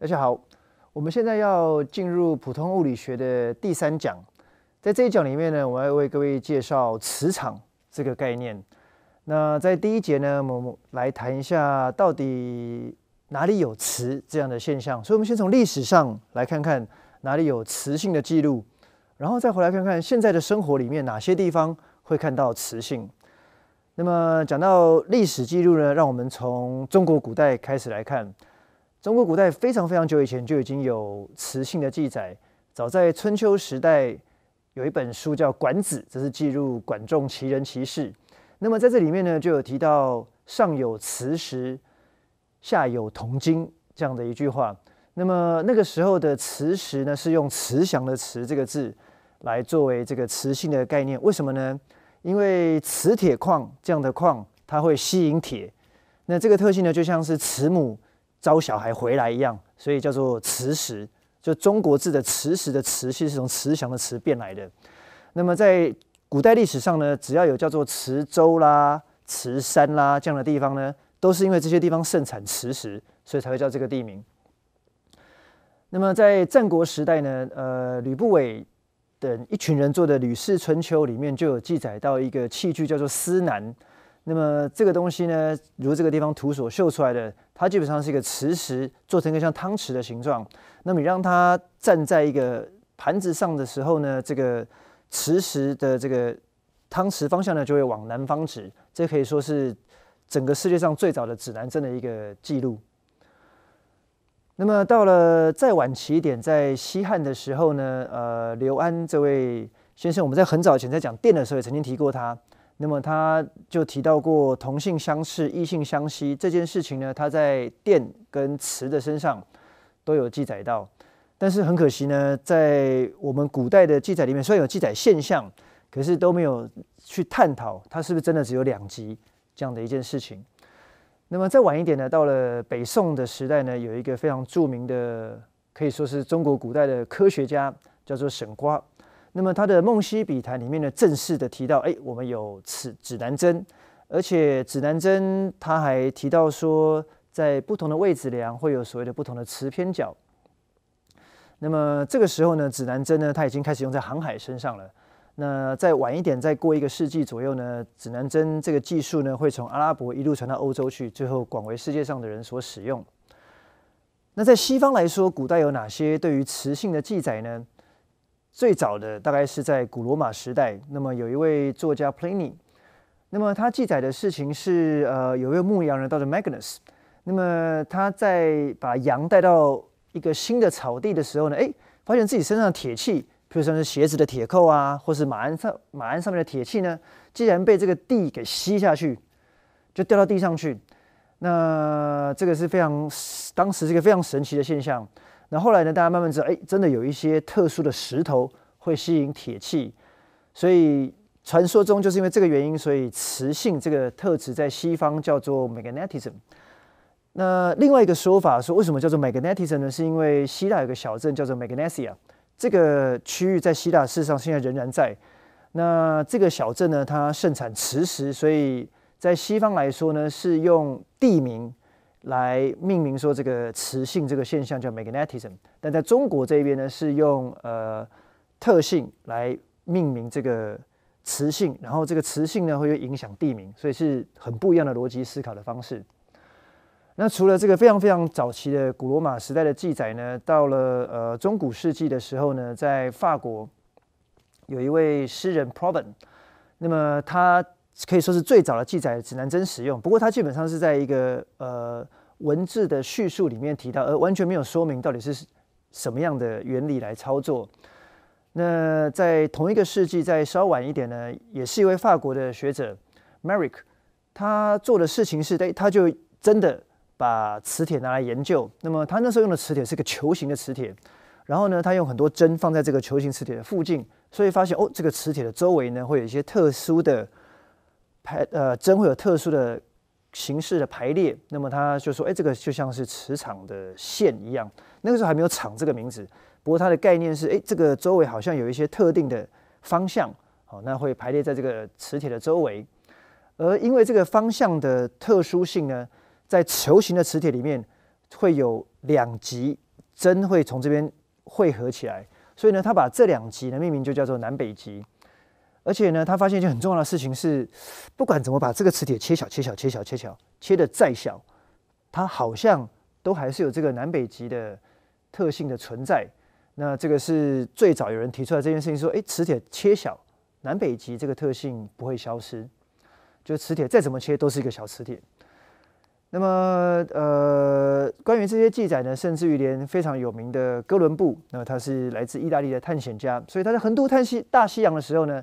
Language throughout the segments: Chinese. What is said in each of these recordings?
大家好，我们现在要进入普通物理学的第三讲。在这一讲里面呢，我要为各位介绍磁场这个概念。那在第一节呢，我们来谈一下到底哪里有磁这样的现象。所以，我们先从历史上来看看哪里有磁性的记录，然后再回来看看现在的生活里面哪些地方会看到磁性。那么，讲到历史记录呢，让我们从中国古代开始来看。中国古代非常非常久以前就已经有磁性的记载。早在春秋时代，有一本书叫《管子》，这是记录管仲其人其事。那么在这里面呢，就有提到“上有磁石，下有铜金”这样的一句话。那么那个时候的磁石呢，是用“慈祥”的“慈”这个字来作为这个磁性的概念。为什么呢？因为磁铁矿这样的矿，它会吸引铁。那这个特性呢，就像是慈母。招小孩回来一样，所以叫做磁石。就中国字的“磁石”的“磁”，其实是从“慈祥”的“慈”变来的。那么在古代历史上呢，只要有叫做磁州啦、磁山啦这样的地方呢，都是因为这些地方盛产磁石，所以才会叫这个地名。那么在战国时代呢，呃，吕不韦等一群人做的《吕氏春秋》里面就有记载到一个器具叫做“司南”。那么这个东西呢，如这个地方图所绣出来的。它基本上是一个磁石，做成一个像汤匙的形状。那么你让它站在一个盘子上的时候呢，这个磁石的这个汤匙方向呢，就会往南方指。这可以说是整个世界上最早的指南针的一个记录。那么到了再晚期一点，在西汉的时候呢，呃，刘安这位先生，我们在很早前在讲电的时候，也曾经提过他。那么他就提到过同性相斥、异性相吸这件事情呢，他在电跟磁的身上都有记载到，但是很可惜呢，在我们古代的记载里面，虽然有记载现象，可是都没有去探讨它是不是真的只有两极这样的一件事情。那么再晚一点呢，到了北宋的时代呢，有一个非常著名的，可以说是中国古代的科学家，叫做沈括。那么他的《梦溪笔谈》里面呢，正式的提到，哎，我们有此指南针，而且指南针它还提到说，在不同的位置量会有所谓的不同的磁偏角。那么这个时候呢，指南针呢，它已经开始用在航海身上了。那再晚一点，再过一个世纪左右呢，指南针这个技术呢，会从阿拉伯一路传到欧洲去，最后广为世界上的人所使用。那在西方来说，古代有哪些对于磁性的记载呢？最早的大概是在古罗马时代，那么有一位作家 Pliny，那么他记载的事情是，呃，有一位牧羊人叫做 Magnus，那么他在把羊带到一个新的草地的时候呢，哎，发现自己身上的铁器，譬如说是鞋子的铁扣啊，或是马鞍上马鞍上面的铁器呢，竟然被这个地给吸下去，就掉到地上去，那这个是非常当时是一个非常神奇的现象。那后来呢？大家慢慢知道，哎，真的有一些特殊的石头会吸引铁器，所以传说中就是因为这个原因，所以磁性这个特质在西方叫做 magnetism。那另外一个说法说，为什么叫做 magnetism 呢？是因为希腊有个小镇叫做 Magnesia，这个区域在希腊事实上现在仍然在。那这个小镇呢，它盛产磁石，所以在西方来说呢，是用地名。来命名说这个磁性这个现象叫 magnetism，但在中国这边呢是用呃特性来命名这个磁性，然后这个磁性呢会影响地名，所以是很不一样的逻辑思考的方式。那除了这个非常非常早期的古罗马时代的记载呢，到了呃中古世纪的时候呢，在法国有一位诗人 Proven，那么他。可以说是最早的记载指南针使用，不过它基本上是在一个呃文字的叙述里面提到，而完全没有说明到底是什么样的原理来操作。那在同一个世纪，在稍晚一点呢，也是一位法国的学者 Merrick，他做的事情是对，他就真的把磁铁拿来研究。那么他那时候用的磁铁是个球形的磁铁，然后呢，他用很多针放在这个球形磁铁的附近，所以发现哦，这个磁铁的周围呢会有一些特殊的。排呃针会有特殊的形式的排列，那么他就说，哎，这个就像是磁场的线一样。那个时候还没有“场”这个名字，不过它的概念是，哎，这个周围好像有一些特定的方向，好，那会排列在这个磁铁的周围。而因为这个方向的特殊性呢，在球形的磁铁里面会有两极，针会从这边汇合起来，所以呢，他把这两极的命名就叫做南北极。而且呢，他发现一件很重要的事情是，不管怎么把这个磁铁切小、切小、切小、切小，切的再小，它好像都还是有这个南北极的特性的存在。那这个是最早有人提出来这件事情，说：哎，磁铁切小，南北极这个特性不会消失，就磁铁再怎么切都是一个小磁铁。那么，呃，关于这些记载呢，甚至于连非常有名的哥伦布，那他是来自意大利的探险家，所以他在横渡大西大西洋的时候呢。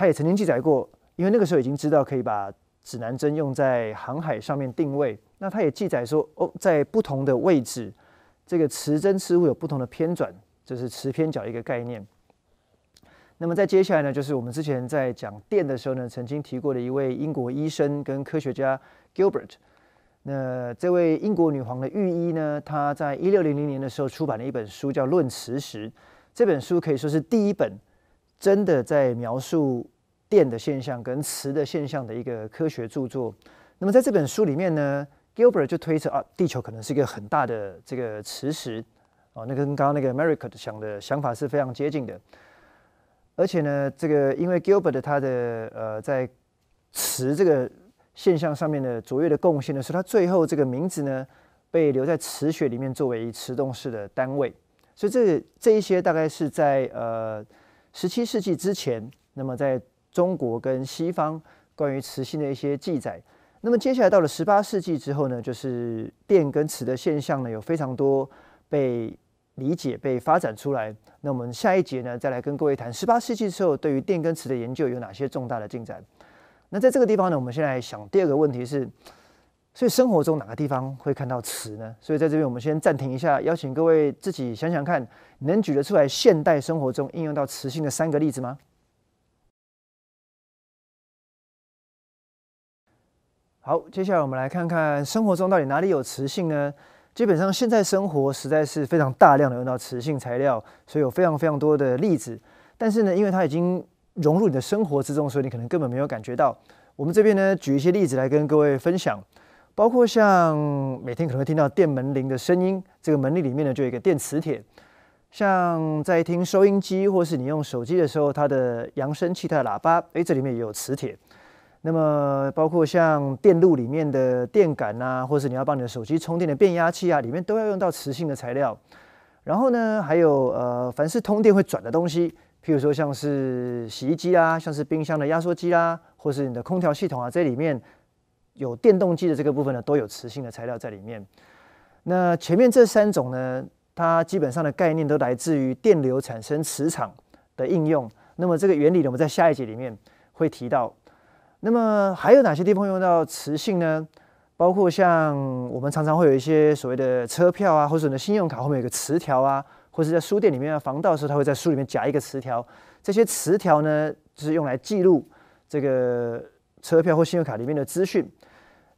他也曾经记载过，因为那个时候已经知道可以把指南针用在航海上面定位。那他也记载说，哦，在不同的位置，这个磁针似乎有不同的偏转，就是磁偏角一个概念。那么在接下来呢，就是我们之前在讲电的时候呢，曾经提过的一位英国医生跟科学家 Gilbert。那这位英国女皇的御医呢，她在一六零零年的时候出版了一本书，叫《论磁石》。这本书可以说是第一本。真的在描述电的现象跟磁的现象的一个科学著作。那么在这本书里面呢，Gilbert 就推测啊，地球可能是一个很大的这个磁石哦，那跟刚刚那个 America 想的想法是非常接近的。而且呢，这个因为 Gilbert 他的呃在磁这个现象上面的卓越的贡献呢，是他最后这个名字呢被留在磁学里面作为磁动式的单位。所以这这一些大概是在呃。十七世纪之前，那么在中国跟西方关于磁性的一些记载，那么接下来到了十八世纪之后呢，就是电跟磁的现象呢，有非常多被理解、被发展出来。那我们下一节呢，再来跟各位谈十八世纪之后对于电跟磁的研究有哪些重大的进展。那在这个地方呢，我们先来想第二个问题是。所以生活中哪个地方会看到磁呢？所以在这边我们先暂停一下，邀请各位自己想想看，能举得出来现代生活中应用到磁性的三个例子吗？好，接下来我们来看看生活中到底哪里有磁性呢？基本上现在生活实在是非常大量的用到磁性材料，所以有非常非常多的例子。但是呢，因为它已经融入你的生活之中，所以你可能根本没有感觉到。我们这边呢，举一些例子来跟各位分享。包括像每天可能会听到电门铃的声音，这个门铃里面呢就有一个电磁铁。像在听收音机，或是你用手机的时候，它的扬声器、它的喇叭，诶，这里面也有磁铁。那么包括像电路里面的电感啊，或是你要帮你的手机充电的变压器啊，里面都要用到磁性的材料。然后呢，还有呃，凡是通电会转的东西，譬如说像是洗衣机啊，像是冰箱的压缩机啊，或是你的空调系统啊，这里面。有电动机的这个部分呢，都有磁性的材料在里面。那前面这三种呢，它基本上的概念都来自于电流产生磁场的应用。那么这个原理呢，我们在下一节里面会提到。那么还有哪些地方用到磁性呢？包括像我们常常会有一些所谓的车票啊，或者你的信用卡后面有个磁条啊，或是在书店里面啊防盗的时候，它会在书里面夹一个磁条。这些磁条呢，就是用来记录这个车票或信用卡里面的资讯。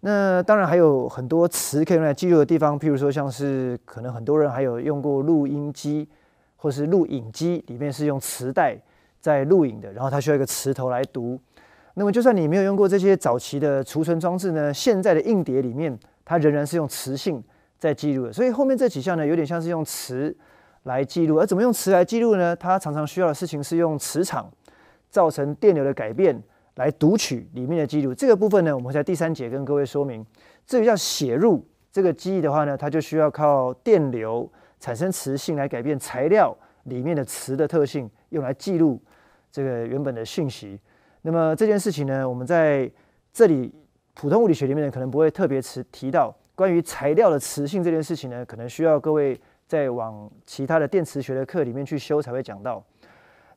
那当然还有很多词可以用来记录的地方，譬如说像是可能很多人还有用过录音机或是录影机，里面是用磁带在录影的，然后它需要一个磁头来读。那么就算你没有用过这些早期的储存装置呢，现在的硬碟里面它仍然是用磁性在记录的。所以后面这几项呢，有点像是用磁来记录，而怎么用磁来记录呢？它常常需要的事情是用磁场造成电流的改变。来读取里面的记录，这个部分呢，我们在第三节跟各位说明。至于要写入这个记忆的话呢，它就需要靠电流产生磁性来改变材料里面的磁的特性，用来记录这个原本的信息。那么这件事情呢，我们在这里普通物理学里面可能不会特别提提到关于材料的磁性这件事情呢，可能需要各位再往其他的电磁学的课里面去修才会讲到。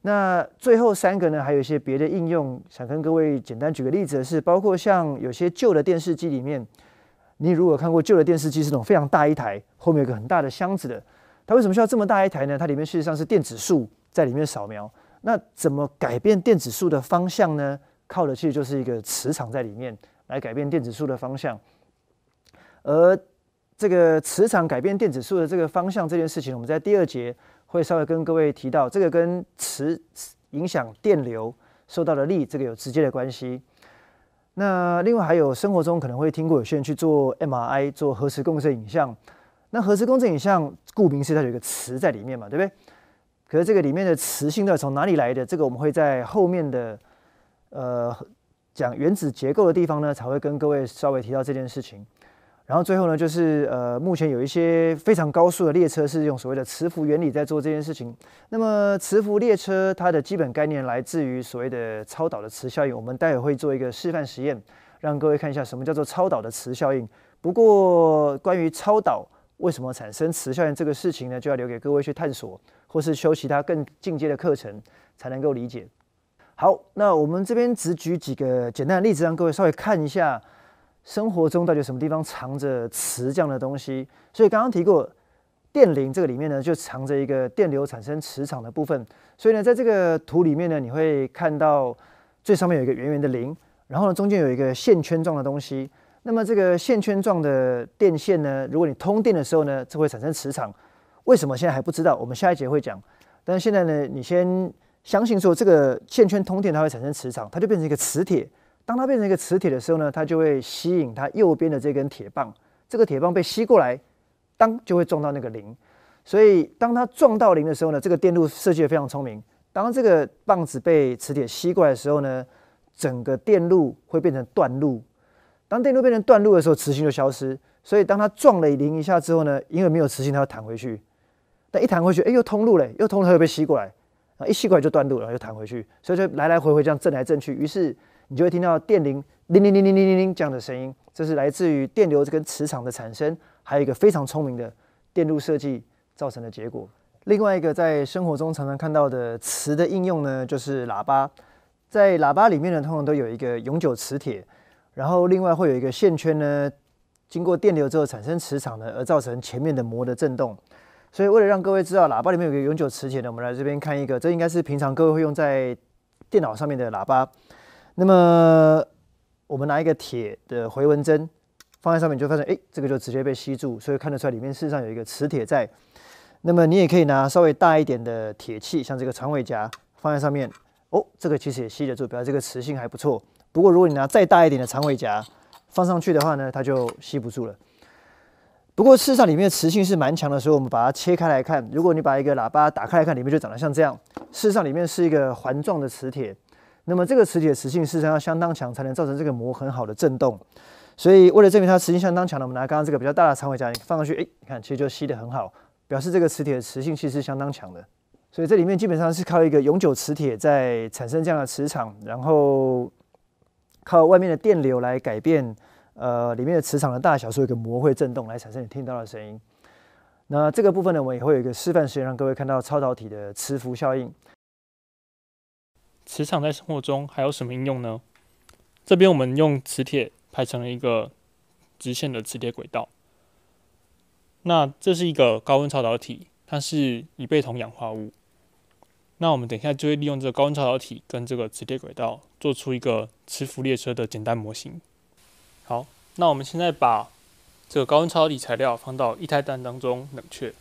那最后三个呢？还有一些别的应用，想跟各位简单举个例子的是，包括像有些旧的电视机里面，你如果看过旧的电视机，是那种非常大一台，后面有个很大的箱子的，它为什么需要这么大一台呢？它里面事实上是电子束在里面扫描，那怎么改变电子束的方向呢？靠的其实就是一个磁场在里面来改变电子束的方向，而这个磁场改变电子束的这个方向这件事情，我们在第二节。会稍微跟各位提到，这个跟磁影响电流受到的力，这个有直接的关系。那另外还有生活中可能会听过有些人去做 MRI 做核磁共振影像，那核磁共振影像顾名思义它有一个磁在里面嘛，对不对？可是这个里面的磁，到底从哪里来的？这个我们会在后面的呃讲原子结构的地方呢，才会跟各位稍微提到这件事情。然后最后呢，就是呃，目前有一些非常高速的列车是用所谓的磁浮原理在做这件事情。那么磁浮列车它的基本概念来自于所谓的超导的磁效应。我们待会会做一个示范实验，让各位看一下什么叫做超导的磁效应。不过关于超导为什么产生磁效应这个事情呢，就要留给各位去探索，或是修其他更进阶的课程才能够理解。好，那我们这边只举几个简单的例子，让各位稍微看一下。生活中到底什么地方藏着磁这样的东西？所以刚刚提过，电铃这个里面呢，就藏着一个电流产生磁场的部分。所以呢，在这个图里面呢，你会看到最上面有一个圆圆的铃，然后呢，中间有一个线圈状的东西。那么这个线圈状的电线呢，如果你通电的时候呢，就会产生磁场。为什么现在还不知道？我们下一节会讲。但是现在呢，你先相信说，这个线圈通电它会产生磁场，它就变成一个磁铁。当它变成一个磁铁的时候呢，它就会吸引它右边的这根铁棒。这个铁棒被吸过来，当就会撞到那个铃。所以当它撞到铃的时候呢，这个电路设计得非常聪明。当这个棒子被磁铁吸过来的时候呢，整个电路会变成断路。当电路变成断路的时候，磁性就消失。所以当它撞了铃一下之后呢，因为没有磁性，它要弹回去。但一弹回去，哎，又通路了，又通了，又被吸过来。啊，一吸过来就断路了，又弹回去。所以就来来回回这样震来震去，于是。你就会听到电铃铃铃铃铃铃铃铃这样的声音，这是来自于电流跟磁场的产生，还有一个非常聪明的电路设计造成的结果。另外一个在生活中常常看到的磁的应用呢，就是喇叭。在喇叭里面呢，通常都有一个永久磁铁，然后另外会有一个线圈呢，经过电流之后产生磁场呢，而造成前面的膜的震动。所以为了让各位知道喇叭里面有个永久磁铁呢，我们来这边看一个，这应该是平常各位会用在电脑上面的喇叭。那么，我们拿一个铁的回纹针放在上面，就发现，哎，这个就直接被吸住，所以看得出来里面事实上有一个磁铁在。那么你也可以拿稍微大一点的铁器，像这个长尾夹放在上面，哦，这个其实也吸得住，表示这个磁性还不错。不过如果你拿再大一点的长尾夹放上去的话呢，它就吸不住了。不过事实上里面的磁性是蛮强的，所以我们把它切开来看。如果你把一个喇叭打开来看，里面就长得像这样。事实上里面是一个环状的磁铁。那么这个磁铁磁性事实上要相当强，才能造成这个膜很好的震动。所以为了证明它磁性相当强呢，我们拿刚刚这个比较大的长尾夹放上去，哎，你看其实就吸的很好，表示这个磁铁的磁性其实是相当强的。所以这里面基本上是靠一个永久磁铁在产生这样的磁场，然后靠外面的电流来改变呃里面的磁场的大小，所以一个膜会震动来产生你听到的声音。那这个部分呢，我们也会有一个示范实验，让各位看到超导体的磁浮效应。磁场在生活中还有什么应用呢？这边我们用磁铁排成了一个直线的磁铁轨道。那这是一个高温超导体，它是钇钡同氧化物。那我们等一下就会利用这个高温超导体跟这个磁铁轨道，做出一个磁浮列车的简单模型。好，那我们现在把这个高温超导体材料放到液态氮当中冷却。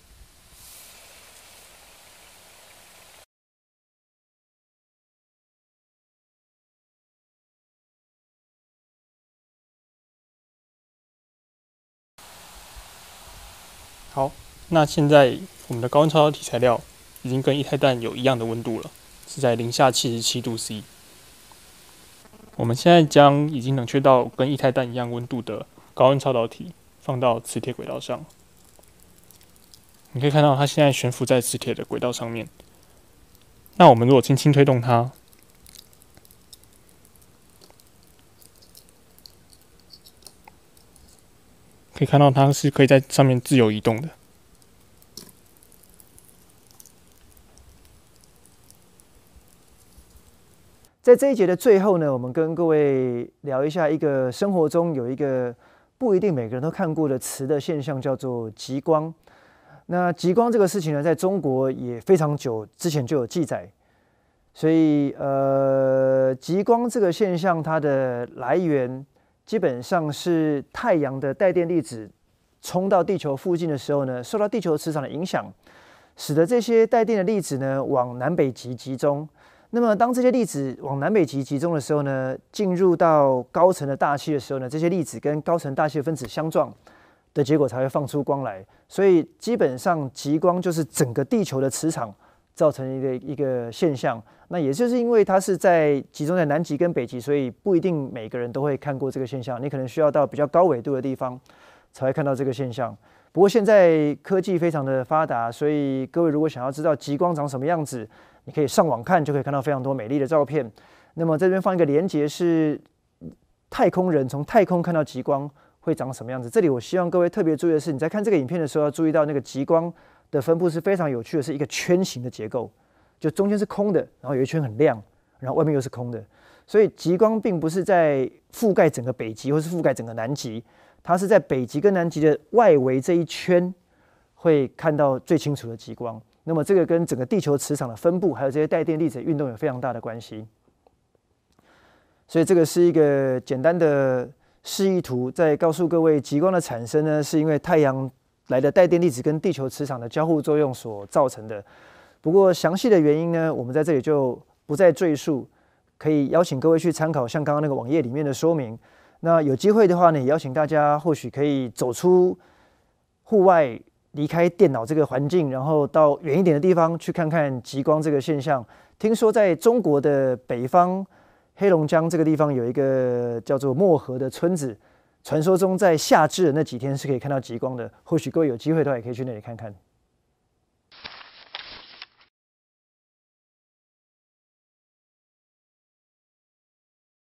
那现在我们的高温超导体材料已经跟液态氮有一样的温度了，是在零下七十七度 C。我们现在将已经冷却到跟液态氮一样温度的高温超导体放到磁铁轨道上，你可以看到它现在悬浮在磁铁的轨道上面。那我们如果轻轻推动它，可以看到它是可以在上面自由移动的。在这一节的最后呢，我们跟各位聊一下一个生活中有一个不一定每个人都看过的词的现象，叫做极光。那极光这个事情呢，在中国也非常久之前就有记载，所以呃，极光这个现象它的来源基本上是太阳的带电粒子冲到地球附近的时候呢，受到地球磁场的影响，使得这些带电的粒子呢往南北极集中。那么，当这些粒子往南北极集中的时候呢，进入到高层的大气的时候呢，这些粒子跟高层大气分子相撞的结果才会放出光来。所以，基本上极光就是整个地球的磁场造成一个一个现象。那也就是因为它是在集中在南极跟北极，所以不一定每个人都会看过这个现象。你可能需要到比较高纬度的地方才会看到这个现象。不过，现在科技非常的发达，所以各位如果想要知道极光长什么样子，你可以上网看，就可以看到非常多美丽的照片。那么在这边放一个连接，是太空人从太空看到极光会长什么样子。这里我希望各位特别注意的是，你在看这个影片的时候，要注意到那个极光的分布是非常有趣的是一个圈形的结构，就中间是空的，然后有一圈很亮，然后外面又是空的。所以极光并不是在覆盖整个北极或是覆盖整个南极，它是在北极跟南极的外围这一圈会看到最清楚的极光。那么这个跟整个地球磁场的分布，还有这些带电粒子运动有非常大的关系。所以这个是一个简单的示意图，在告诉各位，极光的产生呢，是因为太阳来的带电粒子跟地球磁场的交互作用所造成的。不过详细的原因呢，我们在这里就不再赘述，可以邀请各位去参考像刚刚那个网页里面的说明。那有机会的话呢，也邀请大家或许可以走出户外。离开电脑这个环境，然后到远一点的地方去看看极光这个现象。听说在中国的北方，黑龙江这个地方有一个叫做漠河的村子，传说中在夏至的那几天是可以看到极光的。或许各位有机会的话，也可以去那里看看。